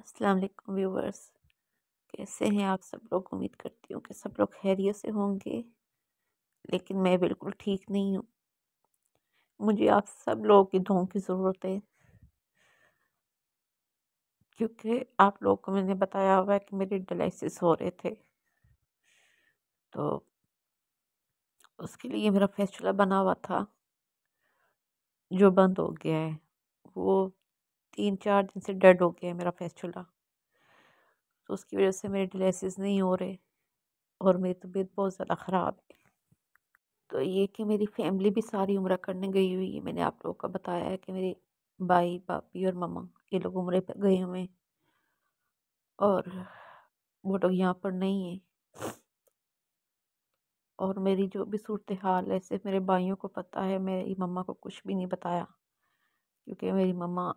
अस्सलाम वालेकुम व्यूवर्स कैसे हैं आप सब लोग उम्मीद करती हूँ कि सब लोग खैरियत से होंगे लेकिन मैं बिल्कुल ठीक नहीं हूँ मुझे आप सब लोगों की दुआओं की ज़रूरत है क्योंकि आप लोगों को मैंने बताया हुआ है कि मेरे डायलिसिस हो रहे थे तो उसके लिए मेरा फैसला बना हुआ था जो बंद हो गया है वो तीन चार दिन से डेड हो गया है मेरा फेस्टुला तो उसकी वजह से मेरे डिलेसिस नहीं हो रहे और मेरी तबीयत बहुत ज़्यादा ख़राब है तो ये कि मेरी फैमिली भी सारी उम्र करने गई हुई है मैंने आप लोगों का बताया है कि मेरे भाई पापी और ममा ये लोग उम्र पर गए हुए हैं और वो लोग यहाँ पर नहीं हैं और मेरी जो भी सूरत हाल है सिर्फ मेरे भाइयों को पता है मेरी मम्मा को कुछ भी नहीं बताया क्योंकि मेरी मम्मा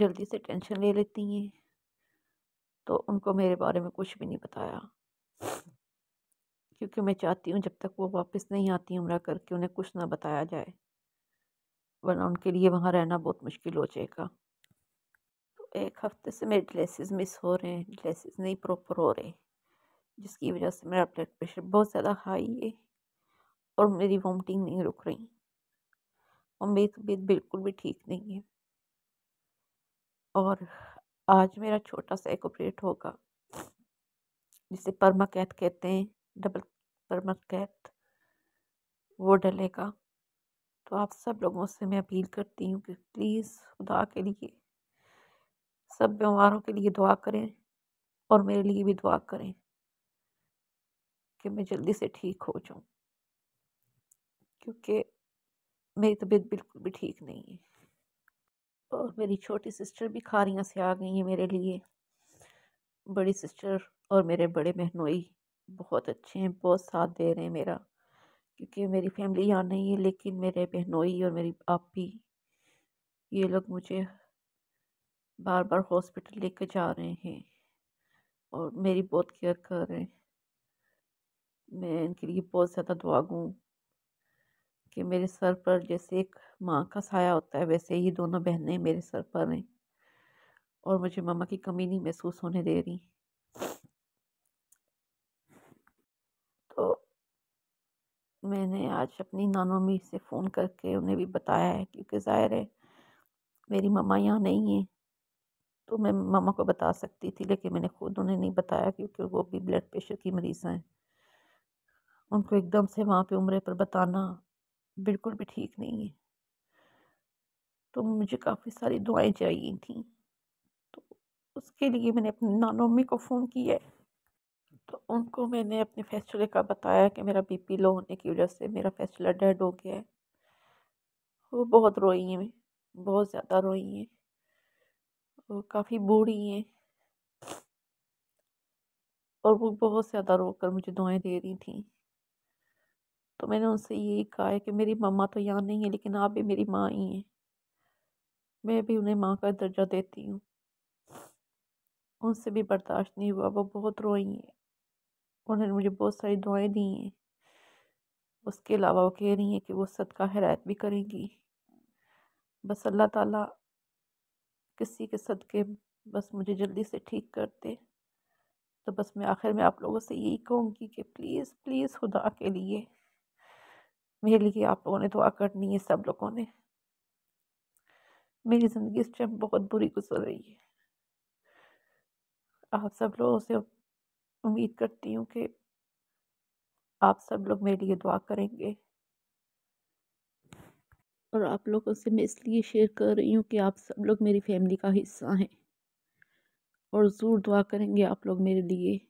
जल्दी से टेंशन ले लेती हैं तो उनको मेरे बारे में कुछ भी नहीं बताया क्योंकि मैं चाहती हूँ जब तक वो वापस नहीं आती उम्र करके उन्हें कुछ ना बताया जाए वरना उनके लिए वहाँ रहना बहुत मुश्किल हो जाएगा तो एक हफ्ते से मेरे ड्रेसेस मिस हो रहे हैं ड्रेसेस नहीं प्रॉपर हो रहे जिसकी वजह से मेरा ब्लड प्रेशर बहुत ज़्यादा हाई है और मेरी वॉमिटिंग नहीं रुक रही और मेरी तबीयत बिल्कुल भी ठीक नहीं है और आज मेरा छोटा सा एक ऑपरेट होगा जिसे परमा कैथ कहते हैं डबल परमा कैथ वो डलेगा तो आप सब लोगों से मैं अपील करती हूँ कि प्लीज़ खुदा के लिए सब बीमारों के लिए दुआ करें और मेरे लिए भी दुआ करें कि मैं जल्दी से ठीक हो जाऊँ क्योंकि मेरी तबीयत बिल्कुल भी ठीक नहीं है और मेरी छोटी सिस्टर भी खारियाँ से आ गई हैं मेरे लिए बड़ी सिस्टर और मेरे बड़े बहनोई बहुत अच्छे हैं बहुत साथ दे रहे हैं मेरा क्योंकि मेरी फैमिली यहाँ नहीं है लेकिन मेरे बहनोई और मेरी आपी ये लोग मुझे बार बार हॉस्पिटल कर जा रहे हैं और मेरी बहुत केयर कर रहे हैं मैं इनके लिए बहुत ज़्यादा दुआ गूँ कि मेरे सर पर जैसे एक माँ का साया होता है वैसे ही दोनों बहनें मेरे सर पर हैं और मुझे मामा की कमी नहीं महसूस होने दे रही तो मैंने आज अपनी नानोमी से फ़ोन करके उन्हें भी बताया है क्योंकि ज़ाहिर है मेरी मामा यहाँ नहीं है तो मैं मामा को बता सकती थी लेकिन मैंने खुद उन्हें नहीं बताया क्योंकि वो भी ब्लड प्रेशर की मरीज़ हैं उनको एकदम से वहाँ पे उम्र पर बताना बिल्कुल भी ठीक नहीं है तो मुझे काफ़ी सारी दुआएं चाहिए थी तो उसके लिए मैंने अपनी नानो अम्मी को फ़ोन किया तो उनको मैंने अपने फैसले का बताया कि मेरा बीपी लो होने की वजह से मेरा फैसला डेड हो गया है वो बहुत रोई हैं बहुत ज़्यादा रोई हैं वो काफ़ी बूढ़ी हैं और वो बहुत ज़्यादा रोकर मुझे दुआएं दे रही थी तो मैंने उनसे यही कहा है कि मेरी मम्मा तो यहाँ नहीं है लेकिन आप भी मेरी माँ ही हैं मैं भी उन्हें माँ का दर्जा देती हूँ उनसे भी बर्दाश्त नहीं हुआ वो बहुत रोई हैं उन्होंने मुझे बहुत सारी दुआएं दी हैं उसके अलावा वो कह रही हैं कि वो सदका हरायत भी करेंगी बस अल्लाह ताला किसी के सदके बस मुझे जल्दी से ठीक कर दे तो बस मैं आखिर में आप लोगों से यही कहूँगी कि प्लीज़ प्लीज़ खुदा के लिए मेरे लिए आप लोगों ने दुआ करनी है सब लोगों ने मेरी ज़िंदगी इस टाइम बहुत बुरी गुजर रही है आप सब लोगों से उम्मीद करती हूँ कि आप सब लोग मेरे लिए दुआ करेंगे और आप लोगों से मैं इसलिए शेयर कर रही हूँ कि आप सब लोग मेरी फैमिली का हिस्सा हैं और ज़रूर दुआ करेंगे आप लोग मेरे लिए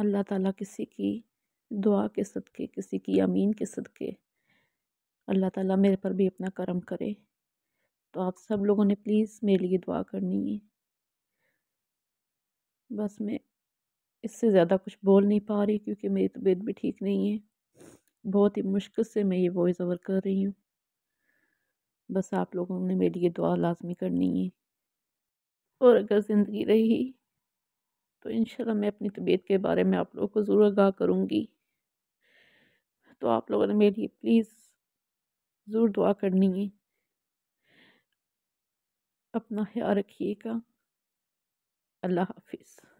अल्लाह ताला किसी की दुआ के सदक़े किसी की अमीन के सदक़े अल्लाह ताला मेरे पर भी अपना करम करे तो आप सब लोगों ने प्लीज़ मेरे लिए दुआ करनी है बस मैं इससे ज़्यादा कुछ बोल नहीं पा रही क्योंकि मेरी तबीयत भी ठीक नहीं है बहुत ही मुश्किल से मैं ये वॉइस ओवर कर रही हूँ बस आप लोगों ने मेरे लिए दुआ लाजमी करनी है और अगर ज़िंदगी रही तो इन मैं अपनी तबीयत के बारे में आप लोगों को ज़रूर आगाह करूँगी तो आप लोगों ने मेरे लिए प्लीज़ ज़रूर दुआ करनी है अपना ख्याल रखिएगा अल्लाह हाफिज़